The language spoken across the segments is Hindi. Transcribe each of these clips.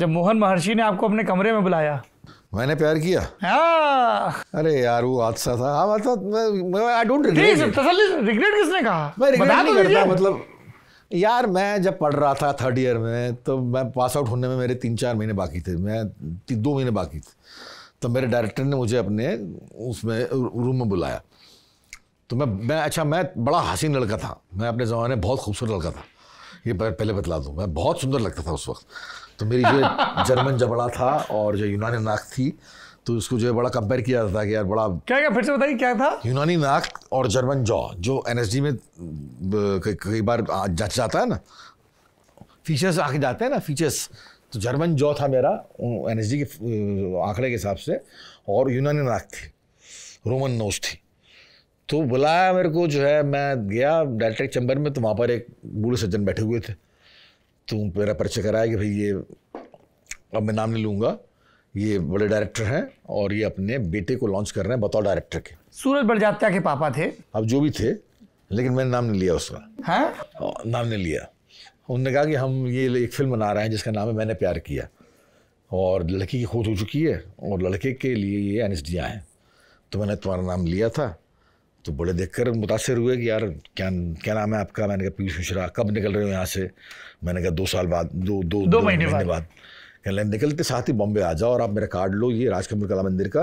जब मोहन महर्षि ने आपको अपने कमरे में बुलाया मैंने प्यार किया हाँ। अरे यार वो हादसा था हाँ मतलब आई डोंट रिग्रेट रिग्रेट किसने कहा मैं रिग्रेट नहीं तो करता मतलब यार मैं जब पढ़ रहा था थर्ड ईयर में तो मैं पास आउट होने में मेरे तीन चार महीने बाकी थे मैं दो महीने बाकी थे तो मेरे डायरेक्टर ने मुझे अपने उसमें रूम में बुलाया तो मैं मैं अच्छा मैं बड़ा हसीन लड़का था मैं अपने ज़माने में बहुत खूबसूरत लड़का था ये पहले बतला दूँ मैं बहुत सुंदर लगता था उस वक्त तो मेरी जो जर्मन जबड़ा था और जो यूनानी नाक थी तो उसको जो है बड़ा कंपेयर किया जाता था कि यार बड़ा क्या क्या फिर से बताइए क्या था यूनानी नाक और जर्मन जॉ जो एन में कई बार जच जाता है ना फीचर्स आके जाते हैं ना फीचर्स तो जर्मन जॉ था मेरा एन के आंकड़े के हिसाब से और यूनानी नाक थी रोमन नोज थी तो बुलाया मेरे को जो है मैं गया डायरेक्ट चैम्बर में तो वहाँ पर एक बूढ़े सज्जन बैठे हुए थे तो मेरा परिचय कराया कि भाई ये अब मैं नाम नहीं लूँगा ये बड़े डायरेक्टर हैं और ये अपने बेटे को लॉन्च कर रहे हैं बतौर डायरेक्टर के सूरज बड़जात्या के पापा थे अब जो भी थे लेकिन मैंने नाम नहीं लिया उसका हाँ? नाम नहीं लिया उन्होंने कहा कि हम ये एक फिल्म बना रहे हैं जिसका नाम है मैंने प्यार किया और लड़की की खोज हो चुकी है और लड़के के लिए ये एनएसडिया हैं तो मैंने तुम्हारा नाम लिया था तो बड़े देख कर मुतासर हुए कि यार क्या क्या नाम है आपका मैंने कहा पीयूष मिश्रा कब निकल रहे हो यहाँ से मैंने कहा दो साल बाद दो दो, दो, दो महीने बाद कहने निकलते साथ ही बॉम्बे आ जाओ और आप मेरा कार्ड लो ये राजकमल कला मंदिर का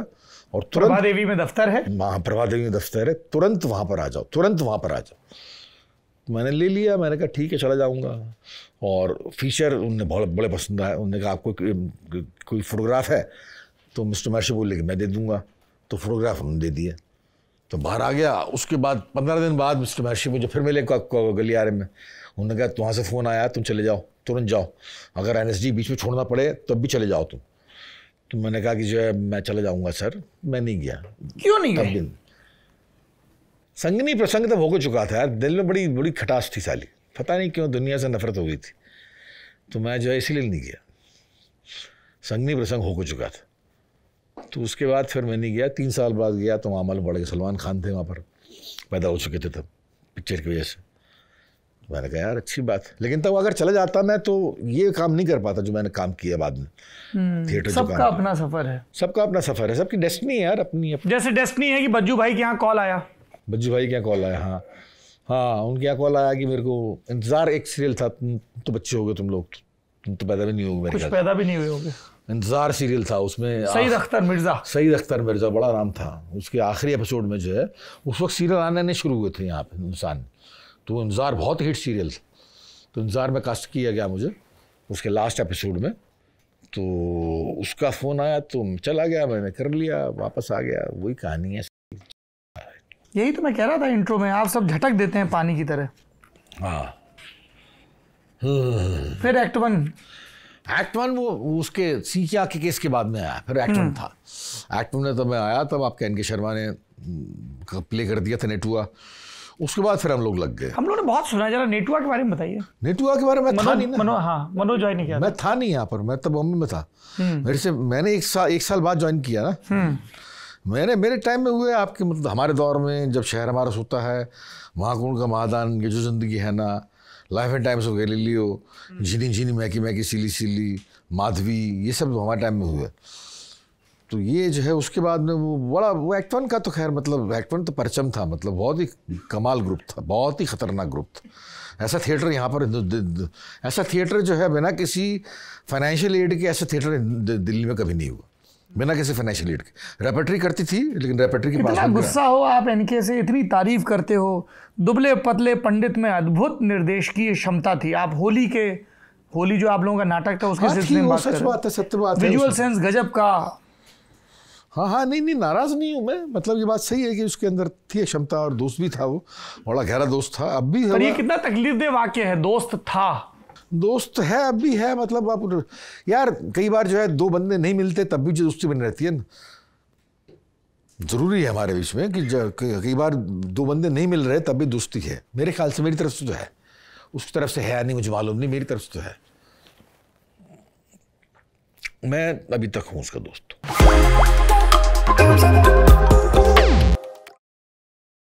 और तुरंत प्रभा देवी में दफ्तर है वहाँ प्रभा देवी में दफ्तर है तुरंत वहाँ पर आ जाओ तुरंत वहाँ पर आ जाओ तो मैंने ले लिया मैंने कहा ठीक है चला जाऊँगा और फीचर उनने बहुत बड़े पसंद आए उन्होंने कहा आपको कोई फोटोग्राफ है तो मिस्टर महर्षि बोले कि मैं दे दूँगा तो फोटोग्राफ उन्होंने दे दिया तो बाहर आ गया उसके बाद पंद्रह दिन बाद मिस्टर महर्षि मुझे फिर मिले गलियारे में उन्होंने कहा वहाँ से फ़ोन आया तुम चले जाओ तुरंत जाओ अगर एन बीच में छोड़ना पड़े तब भी चले जाओ तुम तो मैंने कहा कि जो है मैं चले जाऊँगा सर मैं नहीं गया क्यों नहीं गया संगनी प्रसंग तब हो चुका था यार दिल में बड़ी बड़ी खटास थी साली पता नहीं क्यों दुनिया से नफरत हो गई थी तो मैं जो है इसीलिए नहीं गया संगनी प्रसंग होकर चुका था तो उसके बाद फिर मैं नहीं गया तीन साल बाद गया तो वहाँ मालूम सलमान खान थे वहाँ पर पैदा हो चुके थे तब पिक्चर की वजह से तो मैंने कहा यार अच्छी बात लेकिन तब अगर चला जाता मैं तो ये काम नहीं कर पाता जो मैंने काम किया बाद में हम्म, थिएटर सबका अपना सफर है सबका अपना सफर है सबकी डेस्टनी है यार अपनी, अपनी जैसे डेस्टनी है कि बज्जू भाई के यहाँ कॉल आया बज्जू भाई के यहाँ कॉल आया हाँ हाँ उनके यहाँ कॉल आया कि मेरे को इंतज़ार एक सीरियल था तो बच्चे हो गए तुम लोग तो पैदा भी नहीं होगी कुछ पैदा भी नहीं हुए होंगे इंतजार सीरियल था उसमें सईद अख्तर मिर्ज़ा सईद अख्तर मिर्ज़ा बड़ा नाम था उसके आखिरी एपिसोड में जो है उस वक्त सीरियल आने नहीं शुरू हुए थे यहाँ पे इंसान तो इंतज़ार बहुत हिट सीरियल था तो इंतज़ार में कास्ट किया गया मुझे उसके लास्ट एपिसोड में तो उसका फ़ोन आया तो चला गया मैंने कर लिया वापस आ गया वही कहानी है यही तो मैं कह रहा था इंट्रो में आप सब झटक देते हैं पानी की तरह हाँ फिर एक्ट वन एक्ट वन वो उसके सीखिया के केस के बाद में आया फिर एक्ट हम्म। वन था एक्ट वन में तब मैं आया तब आपके एन के शर्मा ने प्ले हम्म, कर दिया था नेटुआ उसके बाद फिर हम लोग लग गए हम लोगों ने बहुत सुना जरा नेटुआ के बारे में बताइए नेटुआ के बारे में था नहीं मनो हाँ मनो ज्वाइन किया मैं था नहीं यहाँ पर मैं तब बॉम्बे में था हम्म। मेरे से मैंने एक साल एक साल बाद ज्वाइन किया ना मैंने मेरे टाइम में हुए आपके मतलब हमारे दौर में जब शहर हमारा सोता है महाकुंड का महादान ये जो ज़िंदगी है ना life and times of Galileo झिनी झिनी मैकी मैकी सिली सिली माधवी ये सब तो हमारे टाइम में हुए तो ये जो है उसके बाद में वो बड़ा वो एक्ट वन का तो खैर मतलब एक्ट वन तो परचम था मतलब बहुत ही कमाल ग्रुप था बहुत ही खतरनाक ग्रुप था ऐसा थिएटर यहाँ पर ऐसा थिएटर जो है बिना किसी फाइनेंशियल एड के ऐसा थिएटर दिल्ली में कभी नहीं हुआ बिना किसी फाइनेंशियल एड के रेपेटरी करती थी लेकिन रेपेटरी के इतना गुस्सा हो आप इनके से इतनी तारीफ करते हो दुबले पतले पंडित में अद्भुत निर्देश की क्षमता थी आप होली के होली जो आप लोगों का नाटक था उसके हाँ, सिलसिले में बात बात है सत्य बात विजुअल सेंस गजब का हाँ हाँ नहीं नहीं नाराज़ नहीं हूँ मैं मतलब ये बात सही है कि उसके अंदर थी क्षमता और दोस्त भी था वो बड़ा गहरा दोस्त था अब भी पर ये कितना तकलीफ दे वाक्य है दोस्त था दोस्त है अब भी है मतलब आप यार कई बार जो है दो बंदे नहीं मिलते तब भी जो दोस्ती बनी रहती है ना ज़रूरी है हमारे बीच में कि कई बार दो बंदे नहीं मिल रहे तब भी दोस्ती है मेरे ख्याल से मेरी तरफ से तो है उसकी तरफ से है या नहीं मुझे मालूम नहीं मेरी तरफ से तो है मैं अभी तक हूं उसका दोस्त